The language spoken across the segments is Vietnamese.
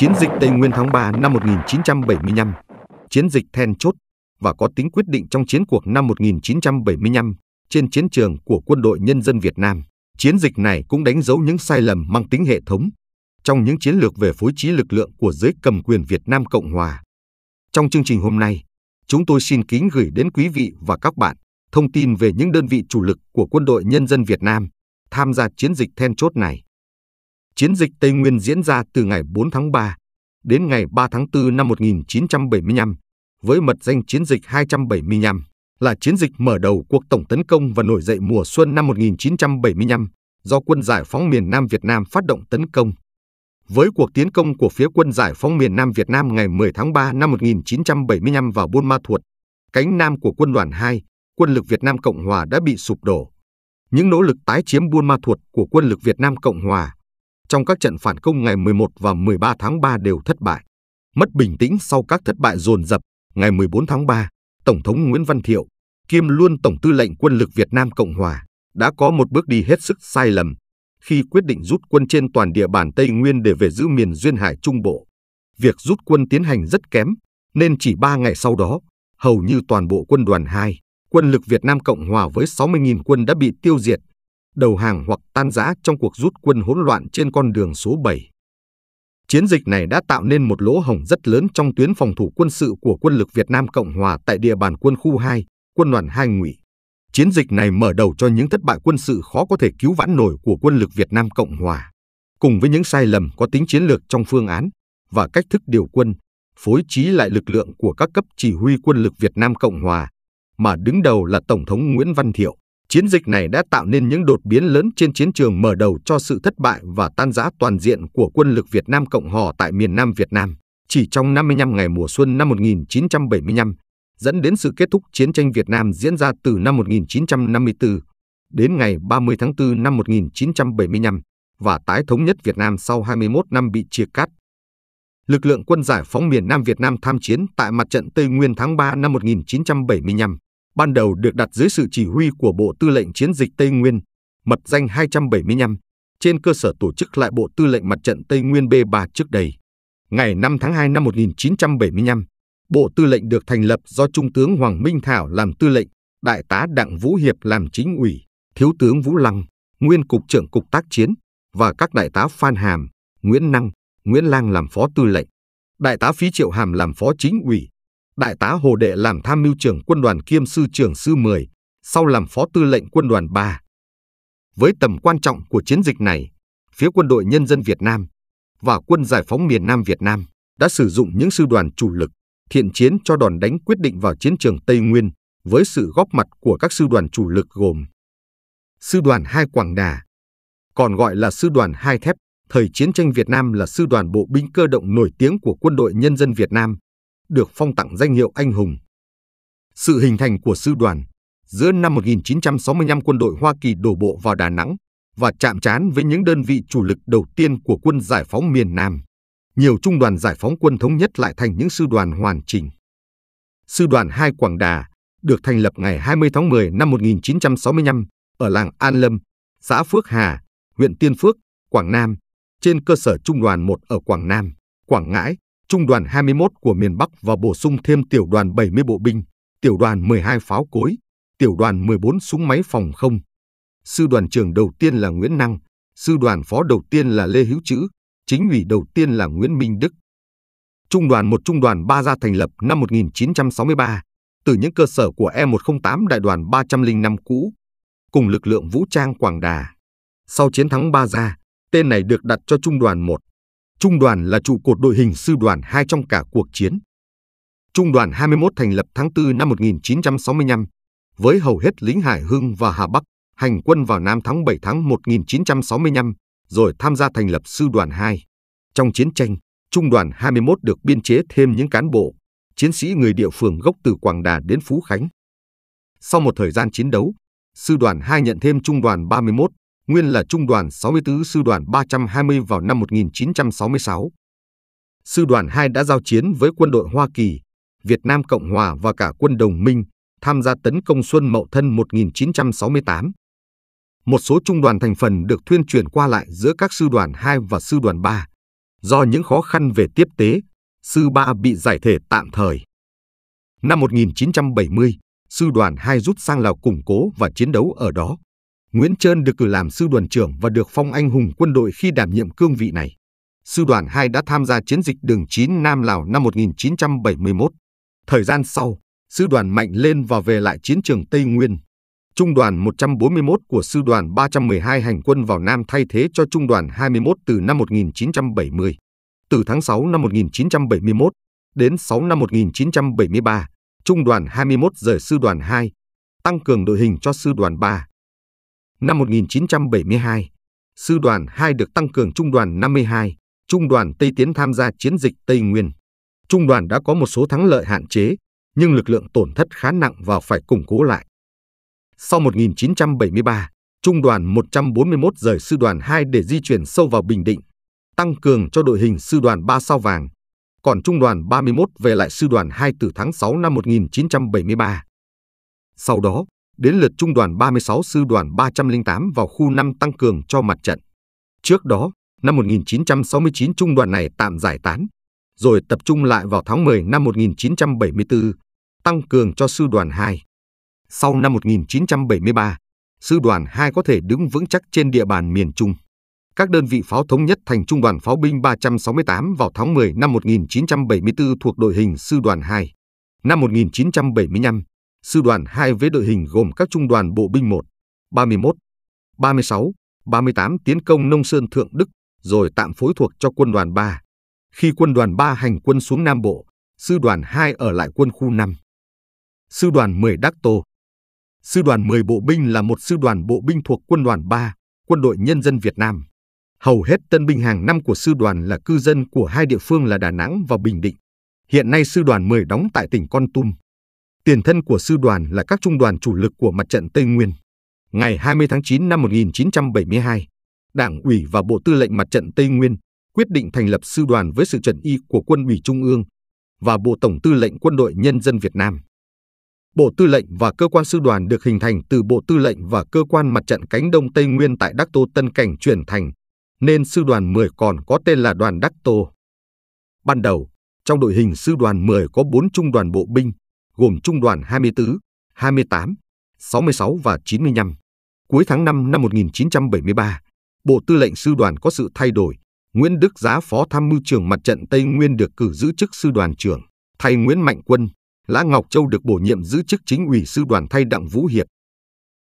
Chiến dịch Tây Nguyên tháng 3 năm 1975, chiến dịch then chốt và có tính quyết định trong chiến cuộc năm 1975 trên chiến trường của quân đội nhân dân Việt Nam. Chiến dịch này cũng đánh dấu những sai lầm mang tính hệ thống trong những chiến lược về phối trí lực lượng của giới cầm quyền Việt Nam Cộng Hòa. Trong chương trình hôm nay, chúng tôi xin kính gửi đến quý vị và các bạn thông tin về những đơn vị chủ lực của quân đội nhân dân Việt Nam tham gia chiến dịch then chốt này. Chiến dịch Tây Nguyên diễn ra từ ngày 4 tháng 3 đến ngày 3 tháng 4 năm 1975 với mật danh chiến dịch 275 là chiến dịch mở đầu cuộc tổng tấn công và nổi dậy mùa xuân năm 1975 do quân giải phóng miền Nam Việt Nam phát động tấn công. Với cuộc tiến công của phía quân giải phóng miền Nam Việt Nam ngày 10 tháng 3 năm 1975 vào Buôn Ma Thuột, cánh Nam của quân đoàn 2, quân lực Việt Nam Cộng Hòa đã bị sụp đổ. Những nỗ lực tái chiếm Buôn Ma Thuột của quân lực Việt Nam Cộng Hòa trong các trận phản công ngày 11 và 13 tháng 3 đều thất bại. Mất bình tĩnh sau các thất bại dồn dập, ngày 14 tháng 3, Tổng thống Nguyễn Văn Thiệu, kiêm luôn Tổng tư lệnh quân lực Việt Nam Cộng Hòa, đã có một bước đi hết sức sai lầm khi quyết định rút quân trên toàn địa bàn Tây Nguyên để về giữ miền Duyên Hải Trung Bộ. Việc rút quân tiến hành rất kém, nên chỉ 3 ngày sau đó, hầu như toàn bộ quân đoàn 2, quân lực Việt Nam Cộng Hòa với 60.000 quân đã bị tiêu diệt đầu hàng hoặc tan rã trong cuộc rút quân hỗn loạn trên con đường số 7. Chiến dịch này đã tạo nên một lỗ hổng rất lớn trong tuyến phòng thủ quân sự của quân lực Việt Nam Cộng Hòa tại địa bàn quân khu 2, quân đoàn 2 ngụy. Chiến dịch này mở đầu cho những thất bại quân sự khó có thể cứu vãn nổi của quân lực Việt Nam Cộng Hòa, cùng với những sai lầm có tính chiến lược trong phương án và cách thức điều quân, phối trí lại lực lượng của các cấp chỉ huy quân lực Việt Nam Cộng Hòa, mà đứng đầu là Tổng thống Nguyễn Văn Thiệu. Chiến dịch này đã tạo nên những đột biến lớn trên chiến trường mở đầu cho sự thất bại và tan rã toàn diện của quân lực Việt Nam Cộng Hòa tại miền Nam Việt Nam chỉ trong 55 ngày mùa xuân năm 1975, dẫn đến sự kết thúc chiến tranh Việt Nam diễn ra từ năm 1954 đến ngày 30 tháng 4 năm 1975 và tái thống nhất Việt Nam sau 21 năm bị chia cắt. Lực lượng quân giải phóng miền Nam Việt Nam tham chiến tại mặt trận Tây Nguyên tháng 3 năm 1975 ban đầu được đặt dưới sự chỉ huy của Bộ Tư lệnh Chiến dịch Tây Nguyên, mật danh 275, trên cơ sở tổ chức lại Bộ Tư lệnh Mặt trận Tây Nguyên B3 trước đây. Ngày 5 tháng 2 năm 1975, Bộ Tư lệnh được thành lập do Trung tướng Hoàng Minh Thảo làm tư lệnh, Đại tá Đặng Vũ Hiệp làm chính ủy, Thiếu tướng Vũ Lăng, Nguyên Cục trưởng Cục tác chiến và các đại tá Phan Hàm, Nguyễn Năng, Nguyễn Lang làm phó tư lệnh. Đại tá Phí Triệu Hàm làm phó chính ủy, đại tá Hồ Đệ làm tham mưu trưởng quân đoàn kiêm sư trưởng sư 10, sau làm phó tư lệnh quân đoàn 3. Với tầm quan trọng của chiến dịch này, phía quân đội nhân dân Việt Nam và quân giải phóng miền Nam Việt Nam đã sử dụng những sư đoàn chủ lực thiện chiến cho đòn đánh quyết định vào chiến trường Tây Nguyên với sự góp mặt của các sư đoàn chủ lực gồm Sư đoàn 2 Quảng Đà, còn gọi là Sư đoàn 2 Thép, thời chiến tranh Việt Nam là sư đoàn bộ binh cơ động nổi tiếng của quân đội nhân dân Việt Nam được phong tặng danh hiệu anh hùng. Sự hình thành của sư đoàn giữa năm 1965 quân đội Hoa Kỳ đổ bộ vào Đà Nẵng và chạm trán với những đơn vị chủ lực đầu tiên của quân giải phóng miền Nam. Nhiều trung đoàn giải phóng quân thống nhất lại thành những sư đoàn hoàn chỉnh. Sư đoàn 2 Quảng Đà được thành lập ngày 20 tháng 10 năm 1965 ở làng An Lâm, xã Phước Hà, huyện Tiên Phước, Quảng Nam, trên cơ sở trung đoàn 1 ở Quảng Nam, Quảng Ngãi, trung đoàn 21 của miền Bắc và bổ sung thêm tiểu đoàn 70 bộ binh, tiểu đoàn 12 pháo cối, tiểu đoàn 14 súng máy phòng không. Sư đoàn trưởng đầu tiên là Nguyễn Năng, sư đoàn phó đầu tiên là Lê Hữu Chữ, chính ủy đầu tiên là Nguyễn Minh Đức. Trung đoàn 1 Trung đoàn 3 ra thành lập năm 1963 từ những cơ sở của E108 Đại đoàn 305 cũ cùng lực lượng vũ trang Quảng Đà. Sau chiến thắng Ba Gia, tên này được đặt cho Trung đoàn 1. Trung đoàn là trụ cột đội hình sư đoàn 2 trong cả cuộc chiến. Trung đoàn 21 thành lập tháng 4 năm 1965, với hầu hết lính Hải Hưng và Hà Bắc, hành quân vào Nam tháng 7 tháng 1965, rồi tham gia thành lập sư đoàn 2. Trong chiến tranh, Trung đoàn 21 được biên chế thêm những cán bộ, chiến sĩ người địa phương gốc từ Quảng Đà đến Phú Khánh. Sau một thời gian chiến đấu, sư đoàn 2 nhận thêm trung đoàn 31, nguyên là Trung đoàn 64 Sư đoàn 320 vào năm 1966. Sư đoàn 2 đã giao chiến với quân đội Hoa Kỳ, Việt Nam Cộng Hòa và cả quân đồng minh tham gia tấn công Xuân Mậu Thân 1968. Một số trung đoàn thành phần được thuyên chuyển qua lại giữa các sư đoàn 2 và sư đoàn 3. Do những khó khăn về tiếp tế, sư 3 bị giải thể tạm thời. Năm 1970, sư đoàn 2 rút sang Lào củng cố và chiến đấu ở đó. Nguyễn Trơn được cử làm sư đoàn trưởng và được phong anh hùng quân đội khi đảm nhiệm cương vị này. Sư đoàn 2 đã tham gia chiến dịch đường 9 Nam Lào năm 1971. Thời gian sau, sư đoàn mạnh lên và về lại chiến trường Tây Nguyên. Trung đoàn 141 của sư đoàn 312 hành quân vào Nam thay thế cho trung đoàn 21 từ năm 1970. Từ tháng 6 năm 1971 đến 6 năm 1973, trung đoàn 21 rời sư đoàn 2, tăng cường đội hình cho sư đoàn 3. Năm 1972, Sư đoàn 2 được tăng cường Trung đoàn 52, Trung đoàn Tây tiến tham gia chiến dịch Tây Nguyên. Trung đoàn đã có một số thắng lợi hạn chế, nhưng lực lượng tổn thất khá nặng và phải củng cố lại. Sau 1973, Trung đoàn 141 rời Sư đoàn 2 để di chuyển sâu vào Bình Định, tăng cường cho đội hình Sư đoàn 3 sao vàng, còn Trung đoàn 31 về lại Sư đoàn 2 từ tháng 6 năm 1973. Sau đó, đến lượt Trung đoàn 36 Sư đoàn 308 vào khu 5 tăng cường cho mặt trận. Trước đó, năm 1969 trung đoàn này tạm giải tán, rồi tập trung lại vào tháng 10 năm 1974, tăng cường cho sư đoàn 2. Sau năm 1973, sư đoàn 2 có thể đứng vững chắc trên địa bàn miền Trung. Các đơn vị pháo thống nhất thành trung đoàn pháo binh 368 vào tháng 10 năm 1974 thuộc đội hình sư đoàn 2. Năm 1975, sư đoàn 2 với đội hình gồm các trung đoàn bộ binh 1, 31, 36, 38 tiến công Nông Sơn Thượng Đức rồi tạm phối thuộc cho quân đoàn 3. Khi quân đoàn 3 hành quân xuống Nam Bộ, sư đoàn 2 ở lại quân khu 5. Sư đoàn 10 Đắc Tô Sư đoàn 10 bộ binh là một sư đoàn bộ binh thuộc quân đoàn 3, quân đội nhân dân Việt Nam. Hầu hết tân binh hàng năm của sư đoàn là cư dân của hai địa phương là Đà Nẵng và Bình Định. Hiện nay sư đoàn 10 đóng tại tỉnh Con Tum. Tiền thân của sư đoàn là các trung đoàn chủ lực của mặt trận Tây Nguyên. Ngày 20 tháng 9 năm 1972, Đảng ủy và Bộ Tư lệnh Mặt trận Tây Nguyên quyết định thành lập sư đoàn với sự chuẩn y của Quân ủy Trung ương và Bộ Tổng Tư lệnh Quân đội Nhân dân Việt Nam. Bộ Tư lệnh và cơ quan sư đoàn được hình thành từ Bộ Tư lệnh và cơ quan Mặt trận Cánh Đông Tây Nguyên tại Đắc Tô Tân Cảnh chuyển thành, nên sư đoàn 10 còn có tên là đoàn Đắc Tô. Ban đầu, trong đội hình sư đoàn 10 có 4 trung đoàn bộ binh, gồm trung đoàn 24, 28, 66 và 95. Cuối tháng 5 năm 1973, Bộ Tư lệnh Sư đoàn có sự thay đổi. Nguyễn Đức Giá Phó Tham mưu trưởng Mặt trận Tây Nguyên được cử giữ chức Sư đoàn trưởng, thay Nguyễn Mạnh Quân. Lã Ngọc Châu được bổ nhiệm giữ chức chính ủy Sư đoàn thay Đặng Vũ Hiệp.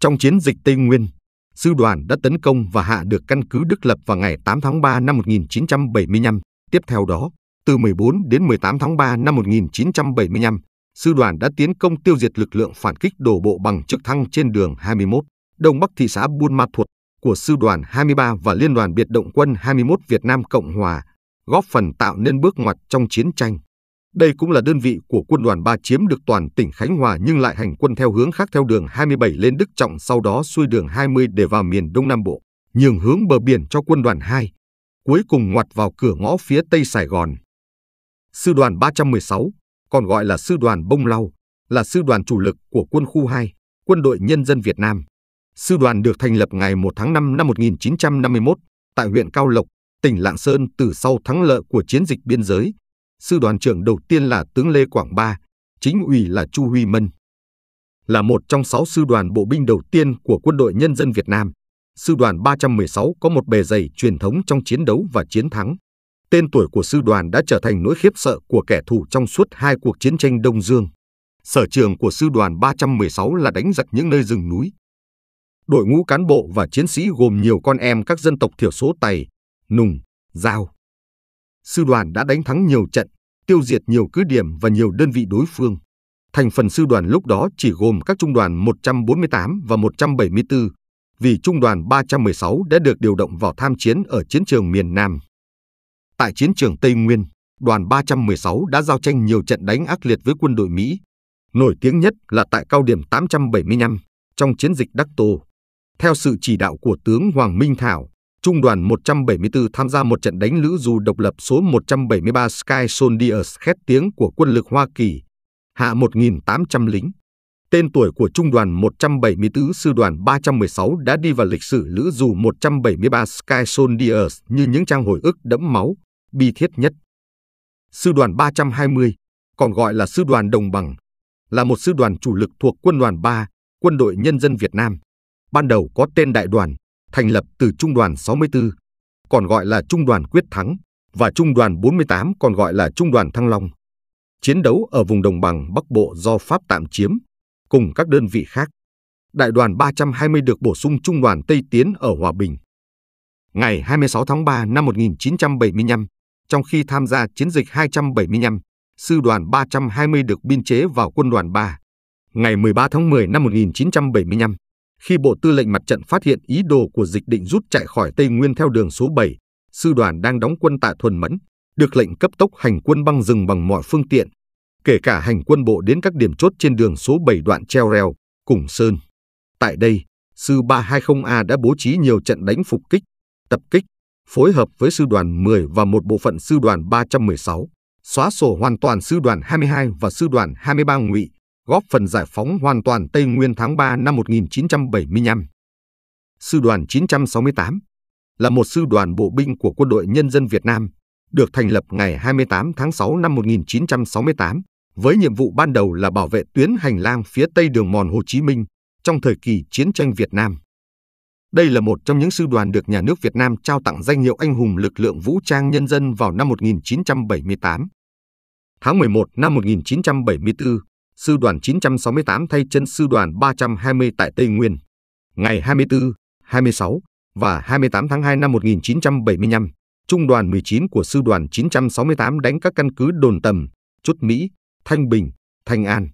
Trong chiến dịch Tây Nguyên, Sư đoàn đã tấn công và hạ được căn cứ Đức Lập vào ngày 8 tháng 3 năm 1975. Tiếp theo đó, từ 14 đến 18 tháng 3 năm 1975, sư đoàn đã tiến công tiêu diệt lực lượng phản kích đổ bộ bằng trực thăng trên đường 21, đông bắc thị xã Buôn Ma Thuột của sư đoàn 23 và liên đoàn biệt động quân 21 Việt Nam Cộng Hòa, góp phần tạo nên bước ngoặt trong chiến tranh. Đây cũng là đơn vị của quân đoàn 3 chiếm được toàn tỉnh Khánh Hòa nhưng lại hành quân theo hướng khác theo đường 27 lên Đức Trọng sau đó xuôi đường 20 để vào miền Đông Nam Bộ, nhường hướng bờ biển cho quân đoàn 2. Cuối cùng ngoặt vào cửa ngõ phía Tây Sài Gòn. Sư đoàn 316, còn gọi là Sư đoàn Bông Lau, là sư đoàn chủ lực của quân khu 2, Quân đội Nhân dân Việt Nam. Sư đoàn được thành lập ngày 1 tháng 5 năm 1951 tại huyện Cao Lộc, tỉnh Lạng Sơn từ sau thắng lợi của chiến dịch biên giới. Sư đoàn trưởng đầu tiên là tướng Lê Quảng Ba, chính ủy là Chu Huy Mân. Là một trong sáu sư đoàn bộ binh đầu tiên của Quân đội Nhân dân Việt Nam, Sư đoàn 316 có một bề dày truyền thống trong chiến đấu và chiến thắng tên tuổi của sư đoàn đã trở thành nỗi khiếp sợ của kẻ thù trong suốt hai cuộc chiến tranh Đông Dương. Sở trường của sư đoàn 316 là đánh giặc những nơi rừng núi. Đội ngũ cán bộ và chiến sĩ gồm nhiều con em các dân tộc thiểu số Tày, Nùng, Giao. Sư đoàn đã đánh thắng nhiều trận, tiêu diệt nhiều cứ điểm và nhiều đơn vị đối phương. Thành phần sư đoàn lúc đó chỉ gồm các trung đoàn 148 và 174, vì trung đoàn 316 đã được điều động vào tham chiến ở chiến trường miền Nam. Tại chiến trường Tây Nguyên, đoàn 316 đã giao tranh nhiều trận đánh ác liệt với quân đội Mỹ. Nổi tiếng nhất là tại cao điểm 875 trong chiến dịch Đắc Tô. Theo sự chỉ đạo của tướng Hoàng Minh Thảo, Trung đoàn 174 tham gia một trận đánh lữ dù độc lập số 173 Sky Soldiers khét tiếng của quân lực Hoa Kỳ, hạ 1.800 lính. Tên tuổi của Trung đoàn 174 Sư đoàn 316 đã đi vào lịch sử lữ dù 173 Sky Soldiers như những trang hồi ức đẫm máu, bi thiết nhất. Sư đoàn 320, còn gọi là Sư đoàn Đồng Bằng, là một sư đoàn chủ lực thuộc Quân đoàn 3, Quân đội Nhân dân Việt Nam. Ban đầu có tên đại đoàn, thành lập từ Trung đoàn 64, còn gọi là Trung đoàn Quyết Thắng, và Trung đoàn 48 còn gọi là Trung đoàn Thăng Long. Chiến đấu ở vùng đồng bằng Bắc Bộ do Pháp tạm chiếm, cùng các đơn vị khác. Đại đoàn 320 được bổ sung Trung đoàn Tây Tiến ở Hòa Bình. Ngày 26 tháng 3 năm 1975, trong khi tham gia chiến dịch 275, sư đoàn 320 được biên chế vào quân đoàn 3. Ngày 13 tháng 10 năm 1975, khi Bộ Tư lệnh Mặt trận phát hiện ý đồ của dịch định rút chạy khỏi Tây Nguyên theo đường số 7, sư đoàn đang đóng quân tại Thuần Mẫn, được lệnh cấp tốc hành quân băng rừng bằng mọi phương tiện, kể cả hành quân bộ đến các điểm chốt trên đường số 7 đoạn treo rèo, củng Sơn. Tại đây, sư 320A đã bố trí nhiều trận đánh phục kích, tập kích, phối hợp với sư đoàn 10 và một bộ phận sư đoàn 316, xóa sổ hoàn toàn sư đoàn 22 và sư đoàn 23 ngụy, góp phần giải phóng hoàn toàn Tây Nguyên tháng 3 năm 1975. Sư đoàn 968 là một sư đoàn bộ binh của Quân đội Nhân dân Việt Nam, được thành lập ngày 28 tháng 6 năm 1968 với nhiệm vụ ban đầu là bảo vệ tuyến hành lang phía tây đường mòn Hồ Chí Minh trong thời kỳ chiến tranh Việt Nam. Đây là một trong những sư đoàn được nhà nước Việt Nam trao tặng danh hiệu Anh hùng lực lượng vũ trang nhân dân vào năm 1978. Tháng 11 năm 1974, sư đoàn 968 thay chân sư đoàn 320 tại Tây Nguyên. Ngày 24, 26 và 28 tháng 2 năm 1975, Trung đoàn 19 của sư đoàn 968 đánh các căn cứ đồn tầm, chốt Mỹ, Thanh Bình, Thanh An.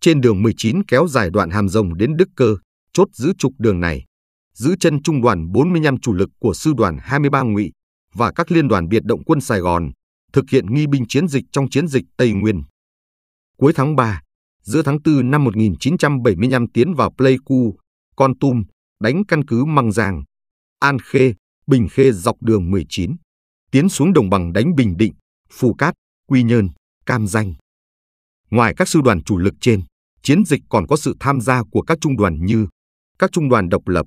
Trên đường 19 kéo dài đoạn Hàm Rồng đến Đức Cơ, chốt giữ trục đường này giữ chân trung đoàn 45 chủ lực của sư đoàn 23 Ngụy và các liên đoàn biệt động quân Sài Gòn, thực hiện nghi binh chiến dịch trong chiến dịch Tây Nguyên. Cuối tháng 3, giữa tháng 4 năm 1975 tiến vào Pleiku, Con Tum, đánh căn cứ Măng Giang, An Khê, Bình Khê dọc đường 19, tiến xuống đồng bằng đánh Bình Định, Phù Cát, Quy Nhơn, Cam Danh. Ngoài các sư đoàn chủ lực trên, chiến dịch còn có sự tham gia của các trung đoàn như các trung đoàn độc lập,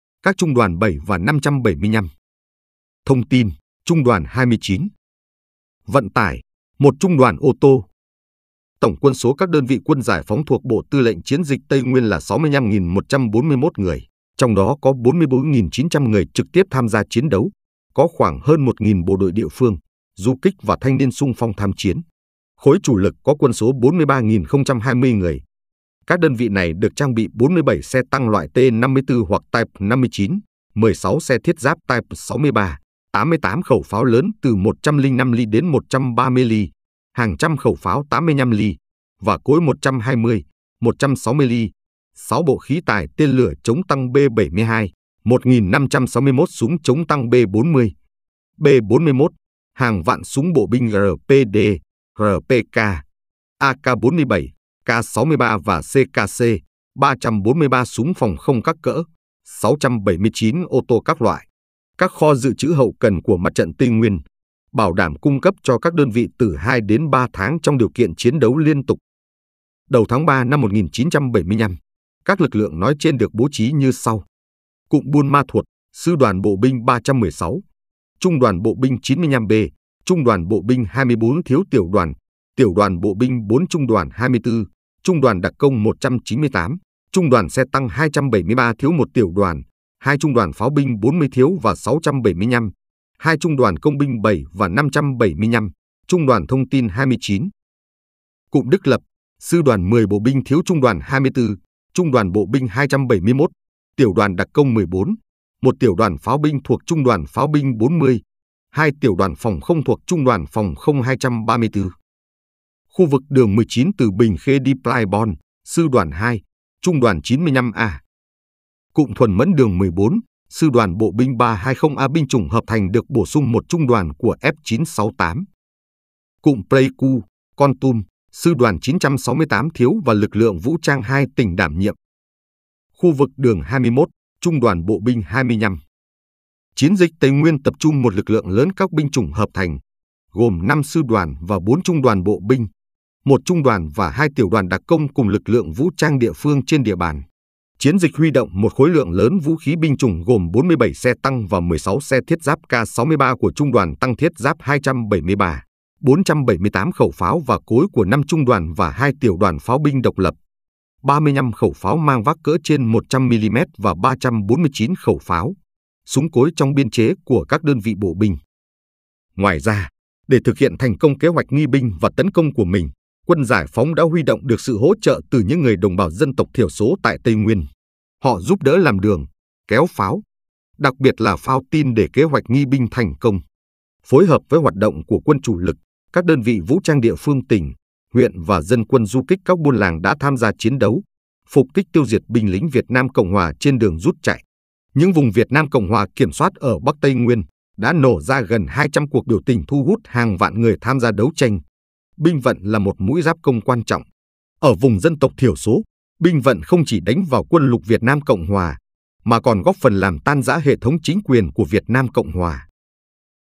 các trung đoàn 7 và 575. Thông tin, trung đoàn 29. Vận tải, một trung đoàn ô tô. Tổng quân số các đơn vị quân giải phóng thuộc Bộ Tư lệnh Chiến dịch Tây Nguyên là 65.141 người, trong đó có 44.900 người trực tiếp tham gia chiến đấu, có khoảng hơn 1.000 bộ đội địa phương, du kích và thanh niên sung phong tham chiến. Khối chủ lực có quân số 43.020 người, các đơn vị này được trang bị 47 xe tăng loại T-54 hoặc Type 59, 16 xe thiết giáp Type 63, 88 khẩu pháo lớn từ 105 ly đến 130 ly, hàng trăm khẩu pháo 85 ly và cối 120, 160 ly, 6 bộ khí tài tên lửa chống tăng B-72, 1.561 súng chống tăng B-40, B-41, hàng vạn súng bộ binh RPD, RPK, AK-47, K-63 và CKC, 343 súng phòng không các cỡ, 679 ô tô các loại. Các kho dự trữ hậu cần của mặt trận Tây Nguyên bảo đảm cung cấp cho các đơn vị từ 2 đến 3 tháng trong điều kiện chiến đấu liên tục. Đầu tháng 3 năm 1975, các lực lượng nói trên được bố trí như sau. Cụm Buôn Ma Thuột, Sư đoàn Bộ binh 316, Trung đoàn Bộ binh 95B, Trung đoàn Bộ binh 24 Thiếu Tiểu đoàn, Tiểu đoàn Bộ binh 4 Trung đoàn 24, Trung đoàn đặc công 198, Trung đoàn xe tăng 273 thiếu một tiểu đoàn, hai trung đoàn pháo binh 40 thiếu và 675, hai trung đoàn công binh 7 và 575, trung đoàn thông tin 29. Cụm Đức Lập, sư đoàn 10 bộ binh thiếu trung đoàn 24, trung đoàn bộ binh 271, tiểu đoàn đặc công 14, một tiểu đoàn pháo binh thuộc trung đoàn pháo binh 40, hai tiểu đoàn phòng không thuộc trung đoàn phòng không 234 khu vực đường 19 từ Bình Khê đi Plaibon, Sư đoàn 2, Trung đoàn 95A. Cụm thuần mẫn đường 14, Sư đoàn Bộ binh 320A binh chủng hợp thành được bổ sung một trung đoàn của F968. Cụm Pleiku, Con Tum, Sư đoàn 968 thiếu và lực lượng vũ trang hai tỉnh đảm nhiệm. Khu vực đường 21, Trung đoàn Bộ binh 25. Chiến dịch Tây Nguyên tập trung một lực lượng lớn các binh chủng hợp thành, gồm 5 sư đoàn và 4 trung đoàn bộ binh, một trung đoàn và hai tiểu đoàn đặc công cùng lực lượng vũ trang địa phương trên địa bàn. Chiến dịch huy động một khối lượng lớn vũ khí binh chủng gồm 47 xe tăng và 16 xe thiết giáp K-63 của trung đoàn tăng thiết giáp 273, 478 khẩu pháo và cối của 5 trung đoàn và hai tiểu đoàn pháo binh độc lập, 35 khẩu pháo mang vác cỡ trên 100mm và 349 khẩu pháo, súng cối trong biên chế của các đơn vị bộ binh. Ngoài ra, để thực hiện thành công kế hoạch nghi binh và tấn công của mình, quân giải phóng đã huy động được sự hỗ trợ từ những người đồng bào dân tộc thiểu số tại Tây Nguyên. Họ giúp đỡ làm đường, kéo pháo, đặc biệt là phao tin để kế hoạch nghi binh thành công. Phối hợp với hoạt động của quân chủ lực, các đơn vị vũ trang địa phương tỉnh, huyện và dân quân du kích các buôn làng đã tham gia chiến đấu, phục kích tiêu diệt binh lính Việt Nam Cộng Hòa trên đường rút chạy. Những vùng Việt Nam Cộng Hòa kiểm soát ở Bắc Tây Nguyên đã nổ ra gần 200 cuộc biểu tình thu hút hàng vạn người tham gia đấu tranh binh vận là một mũi giáp công quan trọng. Ở vùng dân tộc thiểu số, binh vận không chỉ đánh vào quân lục Việt Nam Cộng Hòa, mà còn góp phần làm tan rã hệ thống chính quyền của Việt Nam Cộng Hòa.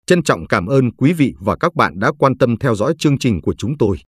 Trân trọng cảm ơn quý vị và các bạn đã quan tâm theo dõi chương trình của chúng tôi.